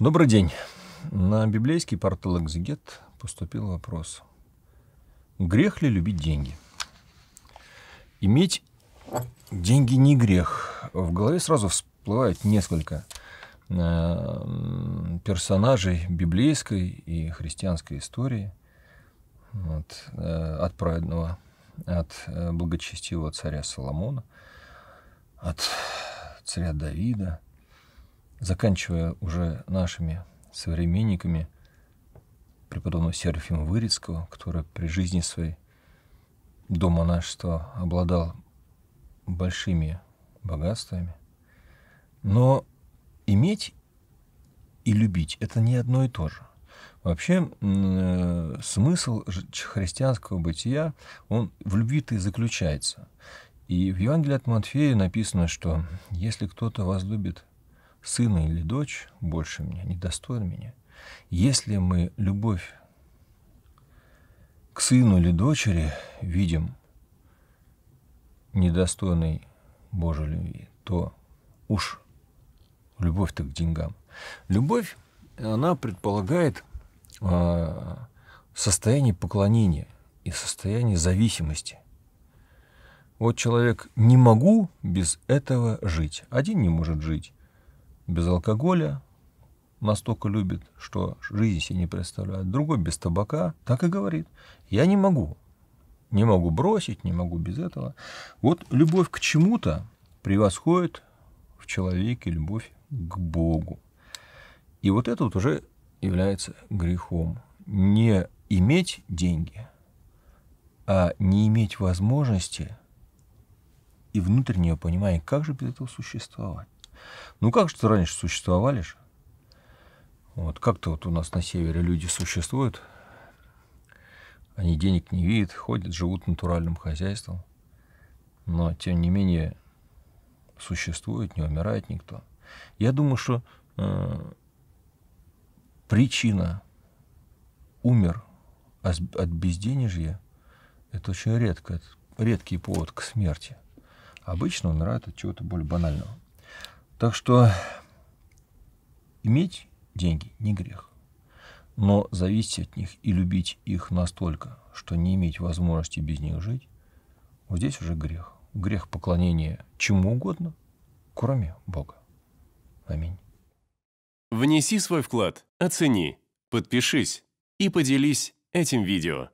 Добрый день. На библейский портал «Экзегет» поступил вопрос. Грех ли любить деньги? Иметь деньги не грех. В голове сразу всплывает несколько э, персонажей библейской и христианской истории вот, э, от праведного, от э, благочестивого царя Соломона, от царя Давида – заканчивая уже нашими современниками, преподобного Серафима Вырицкого, который при жизни своей до монашества обладал большими богатствами. Но иметь и любить – это не одно и то же. Вообще э, смысл христианского бытия, он в любви и заключается. И в Евангелии от Матфея написано, что если кто-то вас любит сына или дочь больше меня, недостоин меня. Если мы любовь к сыну или дочери видим недостойной Божьей любви, то уж любовь-то к деньгам. Любовь, она предполагает э, состояние поклонения и состояние зависимости. Вот человек «не могу без этого жить». Один не может жить без алкоголя, настолько любит, что жизни себе не представляет. Другой без табака, так и говорит. Я не могу. Не могу бросить, не могу без этого. Вот любовь к чему-то превосходит в человеке любовь к Богу. И вот это вот уже является грехом. Не иметь деньги, а не иметь возможности и внутреннего понимания, как же без этого существовать. Ну как же ты раньше существовали же? Вот как-то вот у нас на севере люди существуют, они денег не видят, ходят, живут натуральным хозяйством, но тем не менее существует, не умирает никто. Я думаю, что э, причина умер от безденежья это очень редко, это редкий повод к смерти. Обычно умирают от чего-то более банального. Так что иметь деньги не грех. Но зависеть от них и любить их настолько, что не иметь возможности без них жить, вот здесь уже грех. Грех поклонения чему угодно, кроме Бога. Аминь. Внеси свой вклад, оцени, подпишись и поделись этим видео.